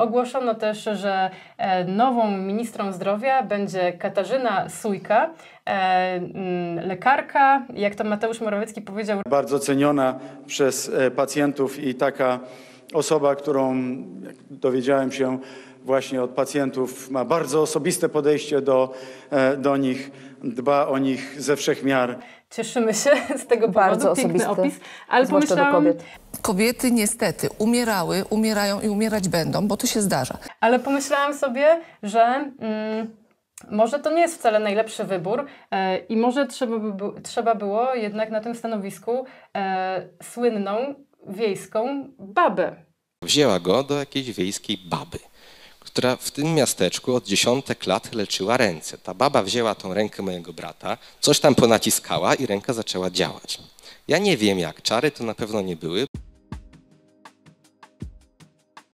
Ogłoszono też, że e, nową ministrą zdrowia będzie Katarzyna Sujka, e, lekarka, jak to Mateusz Morawiecki powiedział. Bardzo ceniona przez e, pacjentów i taka osoba, którą dowiedziałem się, właśnie od pacjentów, ma bardzo osobiste podejście do, e, do nich, dba o nich ze wszech miar. Cieszymy się z tego bardzo powodu, osobisty, piękny opis, ale pomyślałam... kobiet. Kobiety niestety umierały, umierają i umierać będą, bo to się zdarza. Ale pomyślałam sobie, że... Mm, może to nie jest wcale najlepszy wybór e, i może trzeba, by, trzeba było jednak na tym stanowisku e, słynną wiejską babę. Wzięła go do jakiejś wiejskiej baby która w tym miasteczku od dziesiątek lat leczyła ręce. Ta baba wzięła tą rękę mojego brata, coś tam ponaciskała i ręka zaczęła działać. Ja nie wiem jak, czary to na pewno nie były.